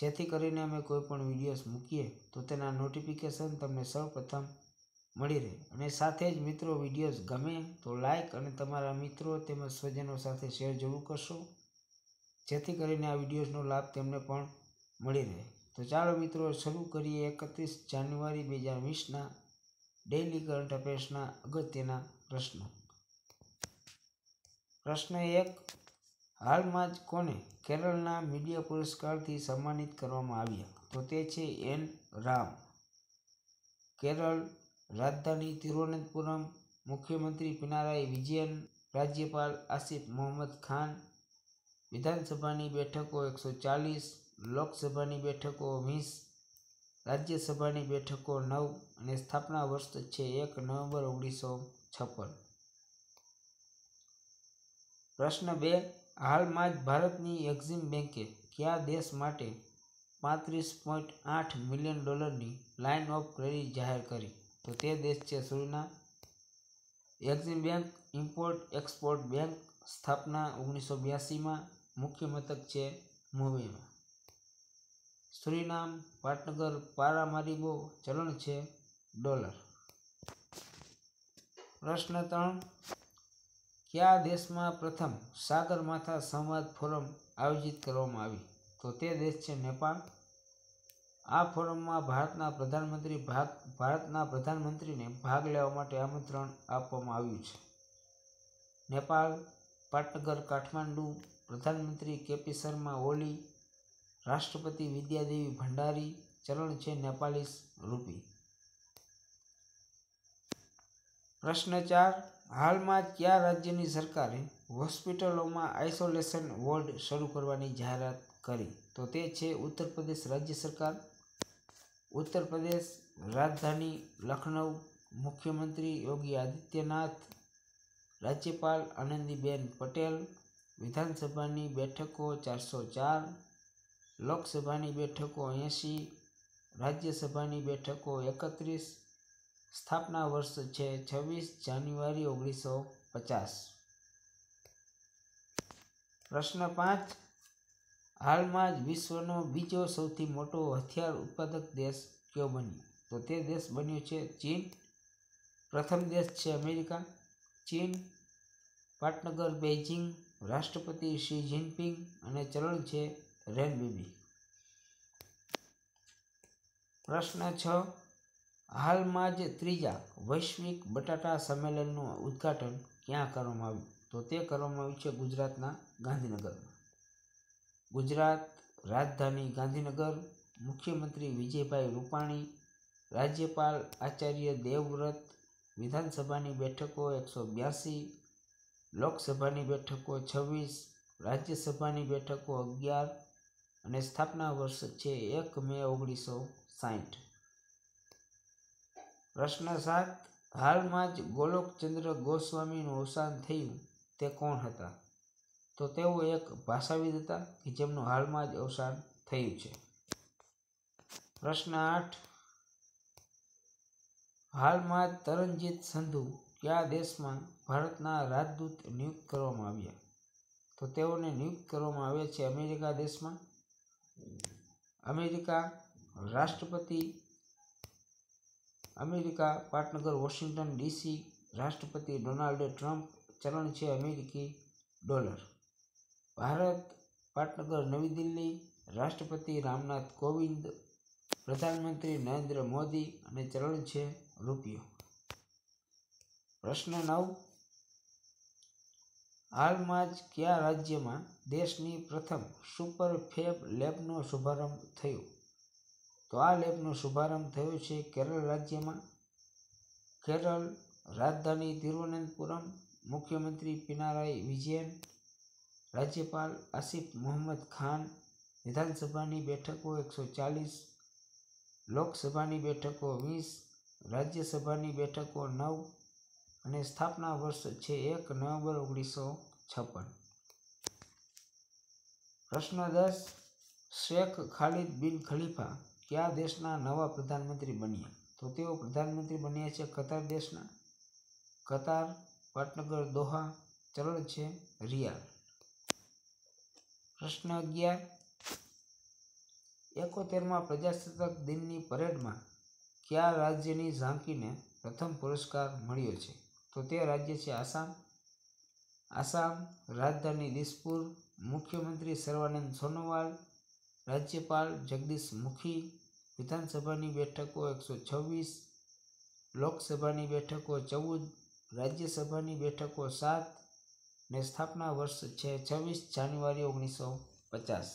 જેથી કરીને અમે કોઈ પણ વિડીયોઝ મૂકીએ તો તેના નોટિફિકેશન તમને સૌપ્રથમ મળી રહે અને સાથે જ મિત્રો વિડીયોઝ ગમે તો લાઇક અને તમારા મિત્રો તેમજ સ્વજનો સાથે શેર જરૂર કરશો જેથી કરીને આ વિડીયોઝનો લાભ તેમને પણ મળી રહે તો ચાલો મિત્રો શરૂ કરીએ એકત્રીસ જાન્યુઆરી બે હજાર વીસના ડેઇલી કરંટ અફેર્સના અગત્યના પ્રશ્નો પ્રશ્ન એક હાલમાં જ કોને કેરળના મીડિયા પુરસ્કારથી સન્માનિત કરવામાં આવ્યા તો તે છે એન રામ કેરળ રાજધાની તિરુવનંતપુરમ મુખ્યમંત્રી પિનારાઈ વિજયન રાજ્યપાલ આસિફ મોહમ્મદ ખાન વિધાનસભાની બેઠકો એકસો ચાલીસ લોકસભાની બેઠકો વીસ રાજ્યસભાની બેઠકો નવ અને સ્થાપના વર્ષ છે એક નવેમ્બર ઓગણીસો છપ્પન પ્રશ્ન બે હાલમાં જ ભારતની એક્ઝિમ બેંકે કયા દેશ માટે પાંત્રીસ પોઈન્ટ આઠ મિલિયન ડોલરની લાઇન ઓફ ક્રેડિટ જાહેર કરી તો તે દેશ છે Suriname Exim bank import export bank સ્થાપના ઓગણીસો બ્યાસીમાં મુખ્ય મથક છે મુંબઈમાં સુરીનામ પાટનગર પારામારીબો ચલણ છે ડોલર પ્રશ્ન ત્રણ કયા દેશમાં પ્રથમ સાગરમાથા સંવાદ ફોરમ આયોજિત કરવામાં આવી તો તે દેશ છે નેપાળ આ ફોરમમાં ભારતના પ્રધાનમંત્રી ભાગ ભારતના પ્રધાનમંત્રીને ભાગ લેવા માટે આમંત્રણ આપવામાં આવ્યું છે નેપાળ પાટનગર કાઠમાંડુ પ્રધાનમંત્રી કેપી શર્મા ઓલી રાષ્ટ્રપતિ વિદ્યાદેવી ભંડારી ચરણ છે નેપાલીસ રૂપી પ્રશ્ન ચાર હાલમાં કયા રાજ્યની સરકારે હોસ્પિટલોમાં આઇસોલેશન વોર્ડ શરૂ કરવાની જાહેરાત કરી તો તે છે ઉત્તર પ્રદેશ રાજ્ય સરકાર ઉત્તર પ્રદેશ રાજધાની લખનઉ મુખ્યમંત્રી યોગી આદિત્યનાથ રાજ્યપાલ આનંદીબેન પટેલ વિધાનસભાની બેઠકો ચારસો ચાર લોકસભાની બેઠકો એંશી રાજ્યસભાની બેઠકો એકત્રીસ સ્થાપના વર્ષ છે છવ્વીસ જાન્યુઆરી ઓગણીસો પચાસ પ્રશ્ન પાંચ હાલમાં જ વિશ્વનો બીજો સૌથી મોટો હથિયાર ઉત્પાદક દેશ કયો બન્યો તો તે દેશ બન્યો છે ચીન પ્રથમ દેશ છે અમેરિકા ચીન પાટનગર બેઇજિંગ રાષ્ટ્રપતિ શી જિનપિંગ અને ચરણ છે રેનબીબી પ્રશ્ન છ હાલમાં જ ત્રીજા વૈશ્વિક બટાટા સંમેલનનું ઉદ્ઘાટન ક્યાં કરવામાં આવ્યું તો તે કરવામાં આવ્યું છે ગુજરાતના ગાંધીનગરમાં ગુજરાત રાજધાની ગાંધીનગર મુખ્યમંત્રી વિજયભાઈ રૂપાણી રાજ્યપાલ આચાર્ય દેવવ્રત વિધાનસભાની બેઠકો એકસો બ્યાસી લોકસભાની બેઠકો છવ્વીસ રાજ્યસભાની બેઠકો અગિયાર અને સ્થાપના વર્ષ છે એક મે ઓગણીસો સાહીઠ પ્રશ્ન સાત હાલમાં જ ગોલોકચંદ્ર ગોસ્વામીનું અવસાન થયું તે કોણ હતા તો તેઓ એક ભાષાવિદ હતા કે જેમનું હાલમાં જ અવસાન થયું છે પ્રશ્ન આઠ હાલમાં જ તરણજીત સંધુ કયા દેશમાં ભારતના રાજદૂત નિયુક્ત કરવામાં આવ્યા તો તેઓને નિયુક્ત કરવામાં આવ્યા છે અમેરિકા દેશમાં અમેરિકા રાષ્ટ્રપતિ અમેરિકા પાટનગર વોશિંગ્ટન ડીસી રાષ્ટ્રપતિ ડોનાલ્ડ ટ્રમ્પ ચલણ છે અમેરિકી ડોલર ભારત પાટનગર નવી દિલ્હી રાષ્ટ્રપતિ રામનાથ કોવિંદ પ્રધાનમંત્રી નરેન્દ્ર મોદી અને ચલણ છે રૂપિયો પ્રશ્ન નવ હાલમાં જ કયા રાજ્યમાં દેશની પ્રથમ સુપર ફેબ લેબનો શુભારંભ થયો તો આ લેબનો શુભારંભ થયો છે કેરળ રાજ્યમાં કેરળ રાજધાની તિરુવનંતપુરમ મુખ્યમંત્રી પિનારાય વિજયન રાજ્યપાલ આસિફ મોહમ્મદ ખાન વિધાનસભાની બેઠકો એકસો ચાલીસ લોકસભાની બેઠકો વીસ રાજ્યસભાની બેઠકો નવ અને સ્થાપના વર્ષ છે એક નવેમ્બર ઓગણીસો છપ્પન પ્રશ્ન દસ શેખ ખાલિદ બિન ખલીફા કયા દેશના નવા પ્રધાનમંત્રી બન્યા તો તેઓ પ્રધાનમંત્રી બન્યા છે કતાર દેશના કતાર પાટનગર દોહા ચલણ છે રિયાલ પ્રશ્ન અગિયાર એકોતેરમાં પ્રજાસત્તાક દિનની પરેડમાં કયા રાજ્યની ઝાંકીને પ્રથમ પુરસ્કાર મળ્યો છે તો તે રાજ્ય છે આસામ આસામ રાજધાની દિસપુર મુખ્યમંત્રી સર્વાનંદ સોનોવાલ રાજ્યપાલ જગદીશ મુખી વિધાનસભાની બેઠકો એકસો છવ્વીસ લોકસભાની બેઠકો ચૌદ રાજ્યસભાની બેઠકો સાત ને સ્થાપના વર્ષ છે છવ્વીસ જાન્યુઆરી ઓગણીસો પચાસ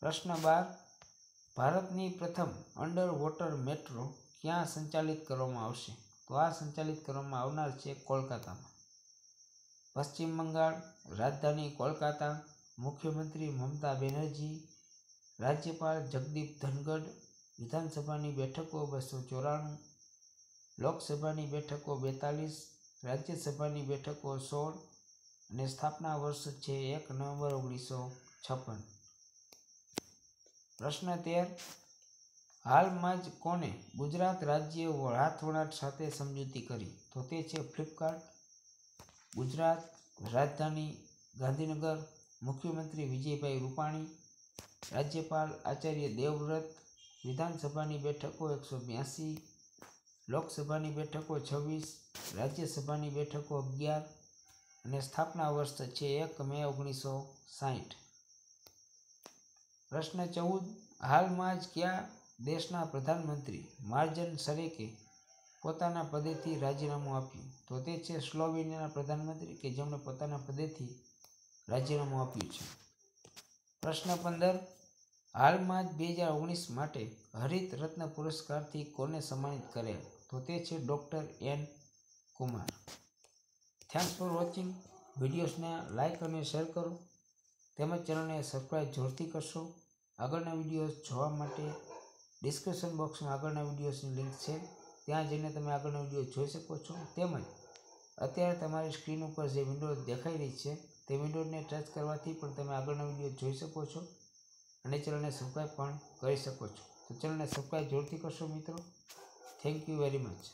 પ્રશ્ન બાર ભારતની પ્રથમ અંડર વોટર મેટ્રો ક્યાં સંચાલિત કરવામાં આવશે તો આ સંચાલિત કરવામાં આવનાર છે કોલકાતામાં પશ્ચિમ બંગાળ રાજધાની કોલકાતા મુખ્યમંત્રી મમતા બેનર્જી રાજ્યપાલ જગદીપ ધનગઢ વિધાનસભાની બેઠકો બસો ચોરાણું લોકસભાની બેઠકો બેતાલીસ રાજ્યસભાની બેઠકો સોળ અને સ્થાપના વર્ષ છે એક નવેમ્બર ઓગણીસો છપ્પન પ્રશ્ન તેર હાલમાં જ કોને ગુજરાત રાજ્ય હાથવણાટ સાથે સમજૂતી કરી તો તે છે ફ્લિપકાર્ટ ગુજરાત રાજધાની ગાંધીનગર મુખ્યમંત્રી વિજયભાઈ રૂપાણી રાજ્યપાલ આચાર્ય દેવવ્રત વિધાનસભાની બેઠકો એકસો બ્યાસી લોકસભાની બેઠકો છવ્વીસ રાજ્યસભાની બેઠકો અગિયાર અને સ્થાપના વર્ષ છે એક મે ઓગણીસો સાહીઠ પ્રશ્ન ચૌદ હાલમાં જ કયા દેશના પ્રધાનમંત્રી માર્જન સરેકે પોતાના પદેથી રાજીનામું આપ્યું તો તે છે સ્લોવેનિયાના પ્રધાનમંત્રી કે જેમણે પોતાના પદેથી રાજીનામું આપ્યું છે પ્રશ્ન પંદર હાલમાં જ બે હજાર ઓગણીસ માટે હરિત રત્ન પુરસ્કારથી કોને સન્માનિત કરેલ તો તે છે doctor N Kumar thanks for watching વિડીયોઝને લાઇક અને શેર કરો તેમજ ચેનલને સબસ્ક્રાઈબ જોરથી કરશો આગળના વિડીયોઝ જોવા માટે ડિસ્ક્રિપ્શન બોક્સમાં આગળના વિડીયોઝની લિંક છે ત્યાં જઈને તમે આગળના વિડીયો જોઈ શકો છો તેમજ અત્યારે તમારી સ્ક્રીન ઉપર જે વિન્ડો દેખાઈ રહી છે તે વિડીયોને ટચ કરવાથી પણ તમે આગળનો વિડીયો જોઈ શકો છો અને ચેનલને સબસ્ક્રાઈબ પણ કરી શકો છો તો ચેનલને સબસ્ક્રાઈબ જોરથી કરશો મિત્રો થેન્ક યુ વેરી મચ